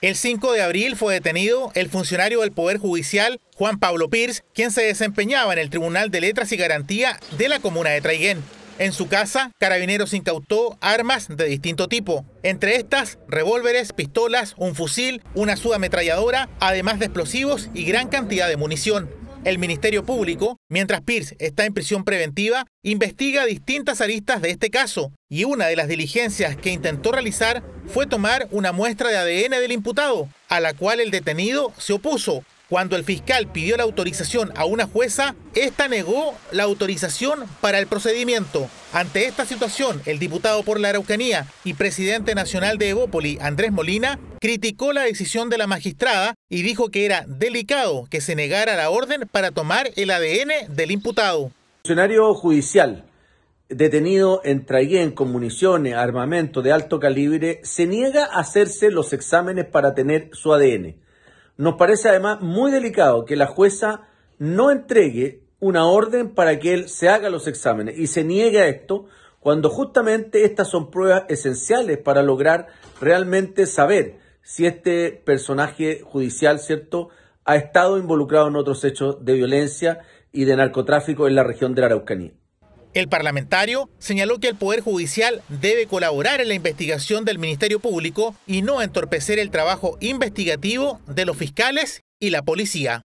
El 5 de abril fue detenido el funcionario del Poder Judicial, Juan Pablo Pierce, quien se desempeñaba en el Tribunal de Letras y Garantía de la comuna de Traiguén. En su casa, Carabineros incautó armas de distinto tipo, entre estas revólveres, pistolas, un fusil, una subametralladora, además de explosivos y gran cantidad de munición. El Ministerio Público, mientras Pierce está en prisión preventiva, investiga distintas aristas de este caso y una de las diligencias que intentó realizar fue tomar una muestra de ADN del imputado, a la cual el detenido se opuso, cuando el fiscal pidió la autorización a una jueza, esta negó la autorización para el procedimiento. Ante esta situación, el diputado por la Araucanía y presidente nacional de Evópoli, Andrés Molina, criticó la decisión de la magistrada y dijo que era delicado que se negara la orden para tomar el ADN del imputado. Funcionario judicial detenido en Traiguén con municiones, armamento de alto calibre, se niega a hacerse los exámenes para tener su ADN. Nos parece además muy delicado que la jueza no entregue una orden para que él se haga los exámenes y se niegue a esto cuando justamente estas son pruebas esenciales para lograr realmente saber si este personaje judicial, ¿cierto?, ha estado involucrado en otros hechos de violencia y de narcotráfico en la región de la Araucanía. El parlamentario señaló que el Poder Judicial debe colaborar en la investigación del Ministerio Público y no entorpecer el trabajo investigativo de los fiscales y la policía.